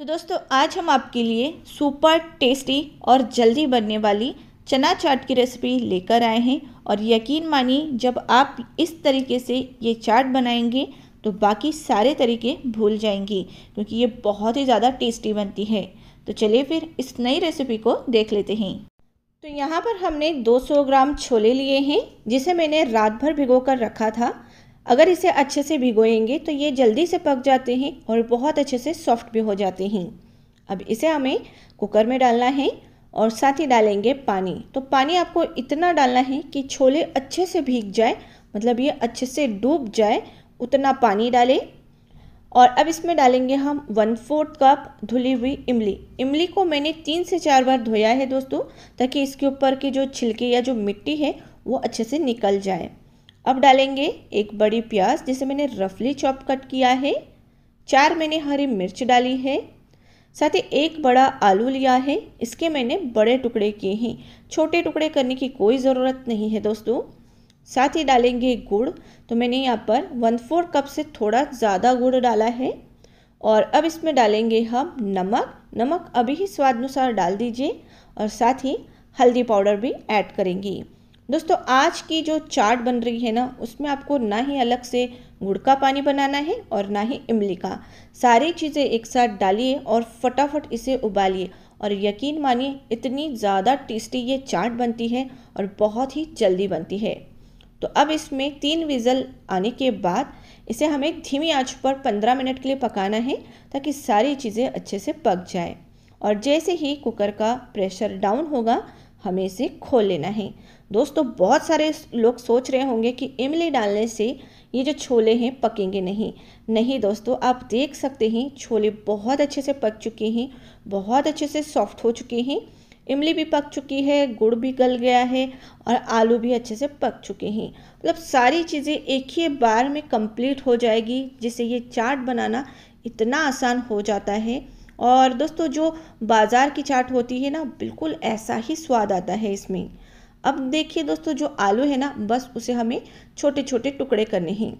तो दोस्तों आज हम आपके लिए सुपर टेस्टी और जल्दी बनने वाली चना चाट की रेसिपी लेकर आए हैं और यकीन मानिए जब आप इस तरीके से ये चाट बनाएंगे तो बाकी सारे तरीके भूल जाएंगे क्योंकि ये बहुत ही ज़्यादा टेस्टी बनती है तो चलिए फिर इस नई रेसिपी को देख लेते हैं तो यहाँ पर हमने 200 ग्राम छोले लिए हैं जिसे मैंने रात भर भिगो कर रखा था अगर इसे अच्छे से भिगोएंगे तो ये जल्दी से पक जाते हैं और बहुत अच्छे से सॉफ्ट भी हो जाते हैं अब इसे हमें कुकर में डालना है और साथ ही डालेंगे पानी तो पानी आपको इतना डालना है कि छोले अच्छे से भीग जाए मतलब ये अच्छे से डूब जाए उतना पानी डालें और अब इसमें डालेंगे हम वन फोर्थ कप धुली हुई इमली इमली को मैंने तीन से चार बार धोया है दोस्तों ताकि इसके ऊपर की जो छिलके या जो मिट्टी है वो अच्छे से निकल जाए अब डालेंगे एक बड़ी प्याज जिसे मैंने रफली चॉप कट किया है चार मैंने हरी मिर्च डाली है साथ ही एक बड़ा आलू लिया है इसके मैंने बड़े टुकड़े किए हैं छोटे टुकड़े करने की कोई ज़रूरत नहीं है दोस्तों साथ ही डालेंगे गुड़ तो मैंने यहाँ पर वन फोर कप से थोड़ा ज़्यादा गुड़ डाला है और अब इसमें डालेंगे हम नमक नमक अभी ही स्वाद अनुसार डाल दीजिए और साथ ही हल्दी पाउडर भी ऐड करेंगे दोस्तों आज की जो चाट बन रही है ना उसमें आपको ना ही अलग से गुड़ का पानी बनाना है और ना ही इमली का सारी चीज़ें एक साथ डालिए और फटाफट इसे उबालिए और यकीन मानिए इतनी ज़्यादा टेस्टी ये चाट बनती है और बहुत ही जल्दी बनती है तो अब इसमें तीन विज़ल आने के बाद इसे हमें धीमी आंच पर 15 मिनट के लिए पकाना है ताकि सारी चीज़ें अच्छे से पक जाए और जैसे ही कुकर का प्रेशर डाउन होगा हमें इसे खोल लेना है दोस्तों बहुत सारे लोग सोच रहे होंगे कि इमली डालने से ये जो छोले हैं पकेंगे नहीं नहीं दोस्तों आप देख सकते हैं छोले बहुत अच्छे से पक चुके हैं बहुत अच्छे से सॉफ्ट हो चुके हैं इमली भी पक चुकी है गुड़ भी गल गया है और आलू भी अच्छे से पक चुके हैं मतलब सारी चीज़ें एक ही बार में कंप्लीट हो जाएगी जिससे ये चाट बनाना इतना आसान हो जाता है और दोस्तों जो बाज़ार की चाट होती है ना बिल्कुल ऐसा ही स्वाद आता है इसमें अब देखिए दोस्तों जो आलू है ना बस उसे हमें छोटे छोटे टुकड़े करने हैं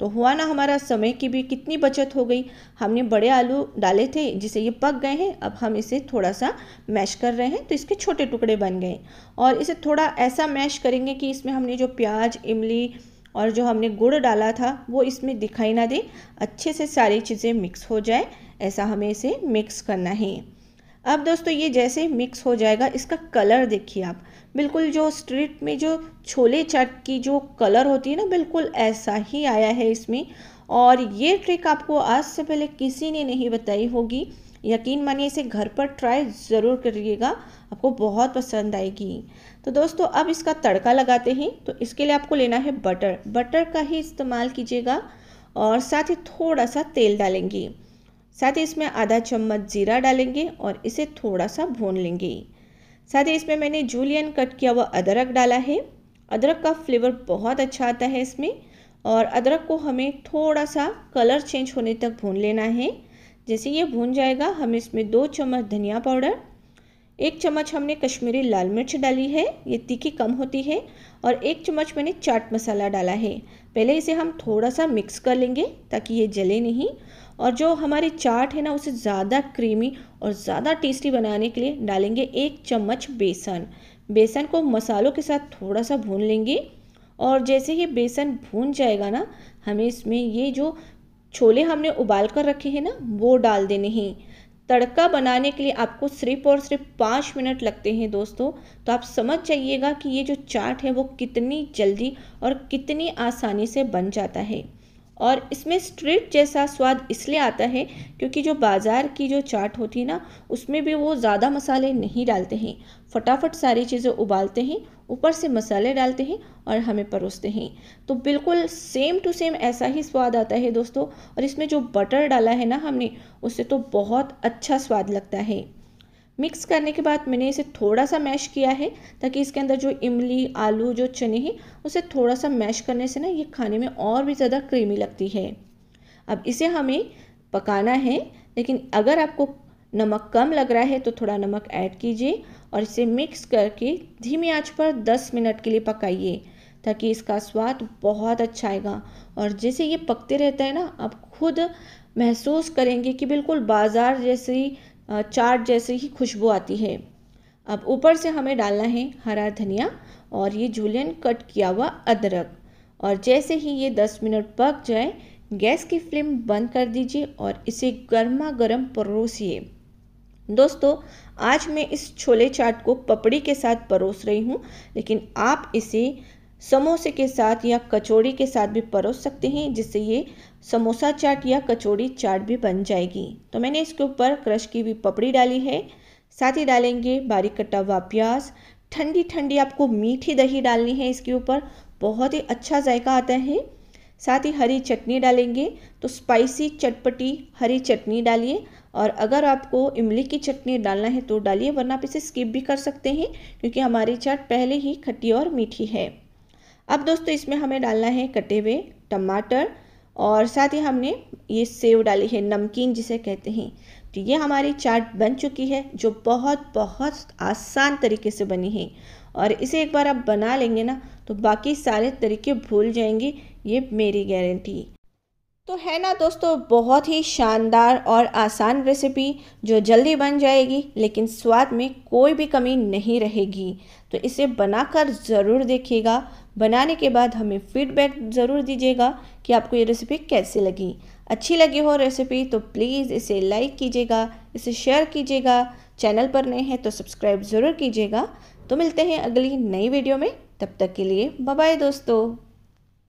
तो हुआ ना हमारा समय की भी कितनी बचत हो गई हमने बड़े आलू डाले थे जिसे ये पक गए हैं अब हम इसे थोड़ा सा मैश कर रहे हैं तो इसके छोटे टुकड़े बन गए और इसे थोड़ा ऐसा मैश करेंगे कि इसमें हमने जो प्याज इमली और जो हमने गुड़ डाला था वो इसमें दिखाई ना दे अच्छे से सारी चीज़ें मिक्स हो जाए ऐसा हमें इसे मिक्स करना है अब दोस्तों ये जैसे मिक्स हो जाएगा इसका कलर देखिए आप बिल्कुल जो स्ट्रीट में जो छोले चाट की जो कलर होती है ना बिल्कुल ऐसा ही आया है इसमें और ये ट्रिक आपको आज से पहले किसी ने नहीं बताई होगी यकीन मानिए इसे घर पर ट्राई ज़रूर करिएगा आपको बहुत पसंद आएगी तो दोस्तों अब इसका तड़का लगाते हैं तो इसके लिए आपको लेना है बटर बटर का ही इस्तेमाल कीजिएगा और साथ ही थोड़ा सा तेल डालेंगी साथ ही इसमें आधा चम्मच जीरा डालेंगे और इसे थोड़ा सा भून लेंगे साथ ही इसमें मैंने जूलियन कट किया हुआ अदरक डाला है अदरक का फ्लेवर बहुत अच्छा आता है इसमें और अदरक को हमें थोड़ा सा कलर चेंज होने तक भून लेना है जैसे ये भून जाएगा हम इसमें दो चम्मच धनिया पाउडर एक चम्मच हमने कश्मीरी लाल मिर्च डाली है ये तीखी कम होती है और एक चम्मच मैंने चाट मसाला डाला है पहले इसे हम थोड़ा सा मिक्स कर लेंगे ताकि ये जले नहीं और जो हमारी चाट है ना उसे ज़्यादा क्रीमी और ज़्यादा टेस्टी बनाने के लिए डालेंगे एक चम्मच बेसन बेसन को मसालों के साथ थोड़ा सा भून लेंगे और जैसे ही बेसन भून जाएगा ना हमें इसमें ये जो छोले हमने उबाल कर रखे हैं ना वो डाल देने हैं तड़का बनाने के लिए आपको सिर्फ और सिर्फ पाँच मिनट लगते हैं दोस्तों तो आप समझ जाइएगा कि ये जो चाट है वो कितनी जल्दी और कितनी आसानी से बन जाता है और इसमें स्ट्रीट जैसा स्वाद इसलिए आता है क्योंकि जो बाज़ार की जो चाट होती है ना उसमें भी वो ज़्यादा मसाले नहीं डालते हैं फटाफट सारी चीज़ें उबालते हैं ऊपर से मसाले डालते हैं और हमें परोसते हैं तो बिल्कुल सेम टू सेम ऐसा ही स्वाद आता है दोस्तों और इसमें जो बटर डाला है ना हमने उससे तो बहुत अच्छा स्वाद लगता है मिक्स करने के बाद मैंने इसे थोड़ा सा मैश किया है ताकि इसके अंदर जो इमली आलू जो चने हैं उसे थोड़ा सा मैश करने से ना ये खाने में और भी ज़्यादा क्रीमी लगती है अब इसे हमें पकाना है लेकिन अगर आपको नमक कम लग रहा है तो थोड़ा नमक ऐड कीजिए और इसे मिक्स करके धीमी आंच पर 10 मिनट के लिए पकाइए ताकि इसका स्वाद बहुत अच्छा आएगा और जैसे ये पकते रहता है ना आप खुद महसूस करेंगे कि बिल्कुल बाज़ार जैसी चाट जैसी ही खुशबू आती है अब ऊपर से हमें डालना है हरा धनिया और ये जूलियन कट किया हुआ अदरक और जैसे ही ये 10 मिनट पक जाए गैस की फ्लेम बंद कर दीजिए और इसे गर्मा गर्म परोसिए दोस्तों आज मैं इस छोले चाट को पपड़ी के साथ परोस रही हूँ लेकिन आप इसे समोसे के साथ या कचौड़ी के साथ भी परोस सकते हैं जिससे ये समोसा चाट या कचौड़ी चाट भी बन जाएगी तो मैंने इसके ऊपर क्रश की हुई पपड़ी डाली है साथ ही डालेंगे बारीक कटा हुआ प्याज ठंडी ठंडी आपको मीठी दही डालनी है इसके ऊपर बहुत ही अच्छा जायका आता है साथ ही हरी चटनी डालेंगे तो स्पाइसी चटपटी हरी चटनी डालिए और अगर आपको इमली की चटनी डालना है तो डालिए वरना आप इसे स्किप भी कर सकते हैं क्योंकि हमारी चाट पहले ही खट्टी और मीठी है अब दोस्तों इसमें हमें डालना है कटे हुए टमाटर और साथ ही हमने ये सेव डाली है नमकीन जिसे कहते हैं तो ये हमारी चाट बन चुकी है जो बहुत बहुत आसान तरीके से बनी है और इसे एक बार आप बना लेंगे ना तो बाकी सारे तरीके भूल जाएंगे ये मेरी गारंटी तो है ना दोस्तों बहुत ही शानदार और आसान रेसिपी जो जल्दी बन जाएगी लेकिन स्वाद में कोई भी कमी नहीं रहेगी तो इसे बनाकर ज़रूर देखिएगा बनाने के बाद हमें फीडबैक ज़रूर दीजिएगा कि आपको ये रेसिपी कैसी लगी अच्छी लगी हो रेसिपी तो प्लीज़ इसे लाइक कीजिएगा इसे शेयर कीजिएगा चैनल पर नए हैं तो सब्सक्राइब ज़रूर कीजिएगा तो मिलते हैं अगली नई वीडियो में तब तक के लिए बाय दोस्तों